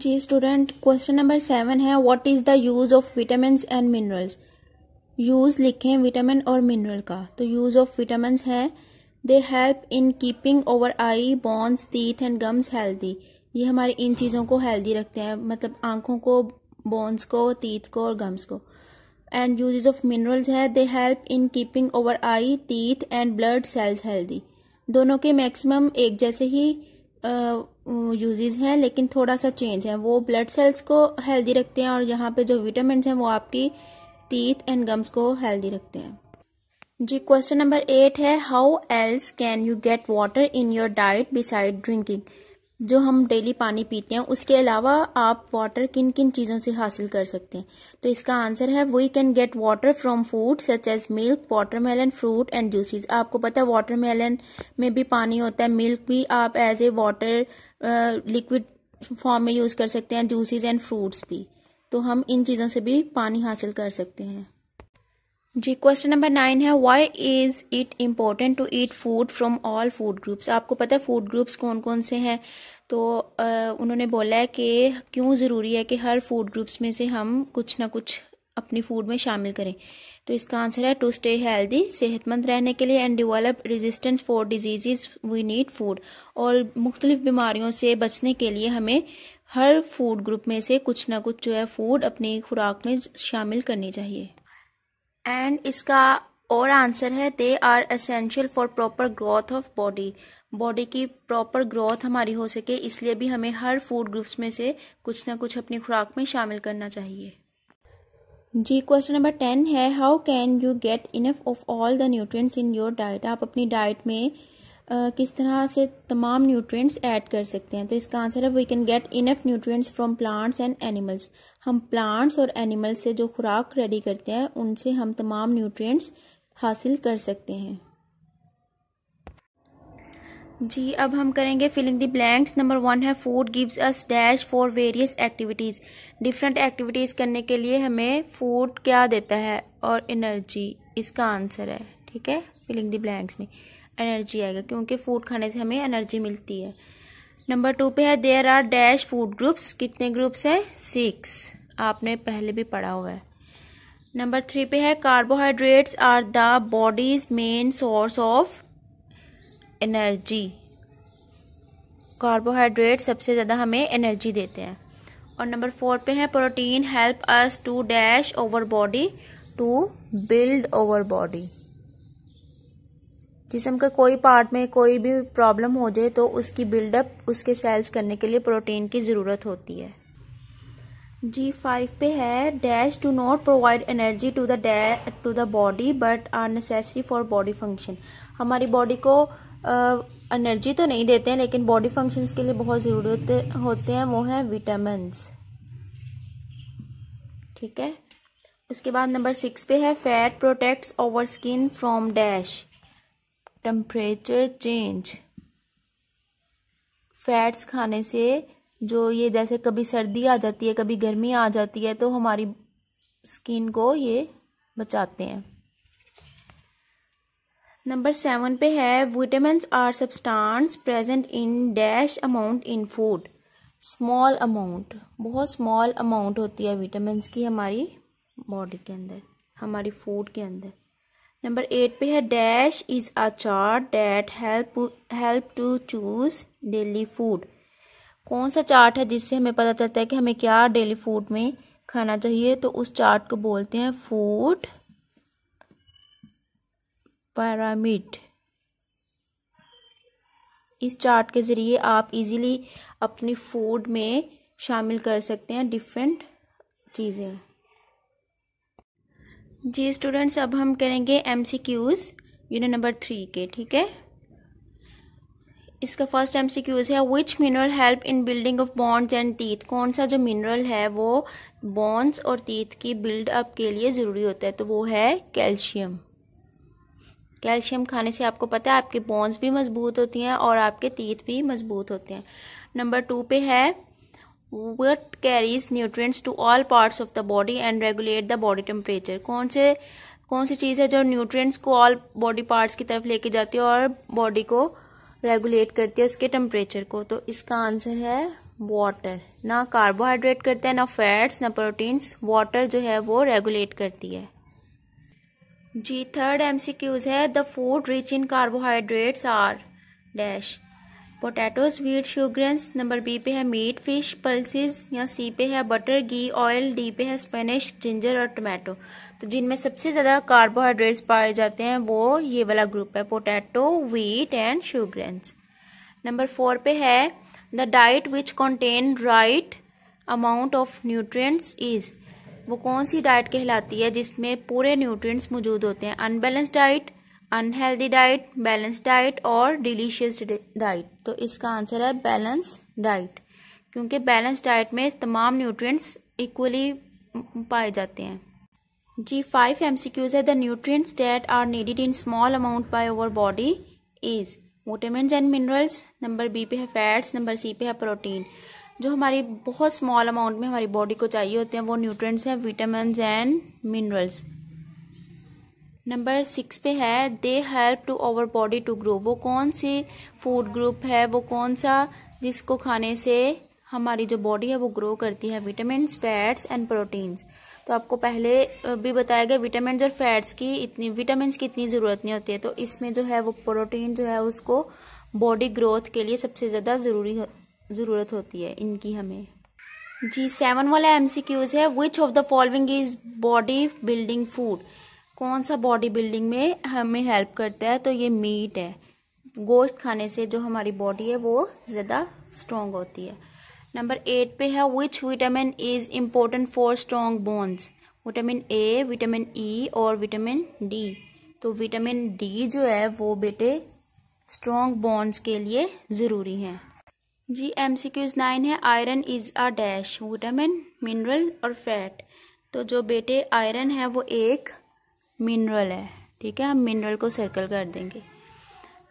जी student question number seven है what is the use of vitamin and minerals use लिखें vitamin और mineral का तो यूज़ ऑफ विटामिन है they help in keeping our eye bones teeth and gums healthy ये हमारे इन चीज़ों को हेल्दी रखते हैं मतलब आंखों को बोन्स को तीत को और गम्स को एंड यूजेज ऑफ मिनरल्स है they help in keeping our eye teeth and blood cells healthy दोनों के मैक्सिमम एक जैसे ही यूजेज हैं लेकिन थोड़ा सा चेंज है वो ब्लड सेल्स को हेल्दी रखते हैं और यहाँ पे जो विटामिन हैं वो आपकी टीथ एंड गम्स को हेल्दी रखते हैं जी क्वेश्चन नंबर एट है how else can you get water in your diet beside drinking जो हम डेली पानी पीते हैं उसके अलावा आप वाटर किन किन चीज़ों से हासिल कर सकते हैं तो इसका आंसर है we can get water from food such as milk watermelon fruit and juices आपको पता है वाटरमेलन में भी पानी होता है मिल्क भी आप as a water liquid form में यूज़ कर सकते हैं जूसेस एंड फ्रूट्स भी तो हम इन चीज़ों से भी पानी हासिल कर सकते हैं जी क्वेश्चन नंबर नाइन है why is it important to eat food from all food groups आपको पता है फूड ग्रुप्स कौन कौन से हैं तो आ, उन्होंने बोला है कि क्यों ज़रूरी है कि हर फूड ग्रुप्स में से हम कुछ ना कुछ अपनी फूड में शामिल करें तो इसका आंसर है टू स्टे हेल्दी सेहतमंद रहने के लिए and develop resistance for disease we need food और मुख्तलिफ बीमारियों से बचने के लिए हमें हर फूड ग्रुप में से कुछ ना कुछ जो है फूड अपनी खुराक में शामिल करनी चाहिए एंड इसका और आंसर है they are essential for proper growth of body body की प्रॉपर ग्रोथ हमारी हो सके इसलिए भी हमें हर फूड ग्रुप्स में से कुछ ना कुछ अपनी खुराक में शामिल करना चाहिए जी क्वेश्चन नंबर टेन है how can you get enough of all the nutrients in your diet आप अपनी डाइट में किस तरह से तमाम न्यूट्रिएंट्स ऐड कर सकते हैं तो इसका आंसर है we can get enough nutrients from plants and animals हम प्लांट्स और एनिमल्स से जो खुराक रेडी करते हैं उनसे हम तमाम न्यूट्रिएंट्स हासिल कर सकते हैं जी अब हम करेंगे filling the blanks number one है food gives us dash for various activities different activities करने के लिए हमें फूड क्या देता है और एनर्जी इसका आंसर है ठीक है फिलिंग द ब्लैंक्स में एनर्जी आएगा क्योंकि फूड खाने से हमें एनर्जी मिलती है नंबर टू पे है there are dash food groups कितने ग्रुप्स हैं सिक्स आपने पहले भी पढ़ा हुआ है नंबर थ्री पे है carbohydrates are the body's main source of energy carbohydrate सबसे ज़्यादा हमें एनर्जी देते हैं और नंबर फोर पे है protein help us to dash over body to build over body जिसम के कोई पार्ट में कोई भी प्रॉब्लम हो जाए तो उसकी बिल्डअप उसके सेल्स करने के लिए प्रोटीन की ज़रूरत होती है जी फाइव पे है dash do not provide energy to the to the body but are necessary for body function हमारी बॉडी को एनर्जी uh, तो नहीं देते हैं लेकिन बॉडी फंक्शंस के लिए बहुत ज़रूरी होते हैं वो हैं विटामिनस ठीक है उसके बाद नंबर सिक्स पे है fat protects over skin from dash temperature change fats खाने से जो ये जैसे कभी सर्दी आ जाती है कभी गर्मी आ जाती है तो हमारी स्किन को ये बचाते हैं नंबर सेवन पे है vitamin are substance present in dash amount in food small amount बहुत स्मॉल अमाउंट होती है विटामिन की हमारी बॉडी के अंदर हमारी फूड के अंदर नंबर एट पे है dash is a chart that help help to choose daily food कौन सा चार्ट है जिससे हमें पता चलता है कि हमें क्या डेली फूड में खाना चाहिए तो उस चार्ट को बोलते हैं फूड पैरामिड इस चार्ट के ज़रिए आप इजीली अपनी फूड में शामिल कर सकते हैं डिफरेंट चीज़ें जी स्टूडेंट्स अब हम करेंगे M C Qs unit number three के ठीक है इसका फर्स्ट एम सी क्यूज़ है which mineral help in building of bonds and teeth कौन सा जो मिनरल है वो बॉन्ड्स और टीथ की बिल्ड अप के लिए ज़रूरी होता है तो वो है कैल्शियम कैल्शियम खाने से आपको पता है आपके बॉन्स भी मजबूत होती हैं और आपके तीत भी मजबूत होते हैं नंबर टू पे है what carries nutrients to all parts of the body and regulate the body temperature कौन से कौन सी चीज़ है जो न्यूट्रिएंट्स को ऑल बॉडी पार्ट्स की तरफ लेके जाती है और बॉडी को रेगुलेट करती है उसके टेम्परेचर को तो इसका आंसर है वाटर ना कार्बोहाइड्रेट करते हैं ना फैट्स ना प्रोटीन्स वाटर जो है वो रेगुलेट करती है जी थर्ड एमसीक्यूज है the food rich in carbohydrates are dash potatoes wheat sugars number B पे है मीट फिश पल्सिस या सी पे है बटर घी ऑयल डी पे है स्पेनिश जिंजर और टमाटो तो जिनमें सबसे ज़्यादा कार्बोहाइड्रेट्स पाए जाते हैं वो ये वाला ग्रुप है potato wheat and sugars number four पे है the diet which contain right amount of nutrients is वो कौन सी डाइट कहलाती है जिसमें पूरे न्यूट्रिएंट्स मौजूद होते हैं unbalance diet unhealthy diet balance diet और डिलीशियस डाइट तो इसका आंसर है बैलेंस डाइट क्योंकि बैलेंस डाइट में तमाम न्यूट्रिएंट्स इक्वली पाए जाते हैं जी फाइव एम सी क्यूज है the nutrients that are needed in small amount by over body is vitamin and minerals number B पे है फैट्स नंबर सी पे है प्रोटीन जो हमारी बहुत स्मॉल अमाउंट में हमारी बॉडी को चाहिए होते हैं वो न्यूट्रिएंट्स हैं vitamin and minerals number six पे है they help to our body to grow वो कौन सी फूड ग्रुप है वो कौन सा जिसको खाने से हमारी जो बॉडी है वो ग्रो करती है विटामिन फैट्स एंड प्रोटीन्स तो आपको पहले भी बताया गया विटामिन और फैट्स की इतनी विटामिन की इतनी ज़रूरत नहीं होती है तो इसमें जो है वो प्रोटीन जो है उसको बॉडी ग्रोथ के लिए सबसे ज़्यादा ज़रूरी ज़रूरत होती है इनकी हमें जी सेवन वाला एम सी क्यूज़ है which of the following is body building food कौन सा बॉडी बिल्डिंग में हमें हेल्प करता है तो ये मीट है गोश्त खाने से जो हमारी बॉडी है वो ज़्यादा स्ट्रॉन्ग होती है नंबर एट पे है which vitamin is important for strong bones vitamin A vitamin E और विटामिन डी तो विटामिन डी जो है वो बेटे स्ट्रॉन्ग बोन्स के लिए ज़रूरी हैं जी एम सी क्यूज नाइन है iron is a dash vitamin mineral और फैट तो जो बेटे आयरन है वो एक मिनरल है ठीक है हम मिनरल को सर्कल कर देंगे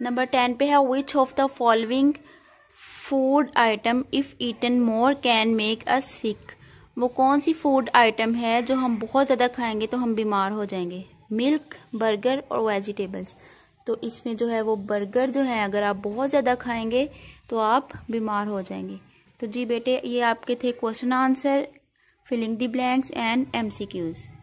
नंबर टेन पे है which of the following food item if eaten more can make a sick वो कौन सी फूड आइटम है जो हम बहुत ज़्यादा खाएंगे तो हम बीमार हो जाएंगे मिल्क बर्गर और वेजिटेबल्स तो इसमें जो है वो बर्गर जो है अगर आप बहुत ज़्यादा खाएंगे तो आप बीमार हो जाएंगे तो जी बेटे ये आपके थे question answer filling the blanks and MCQs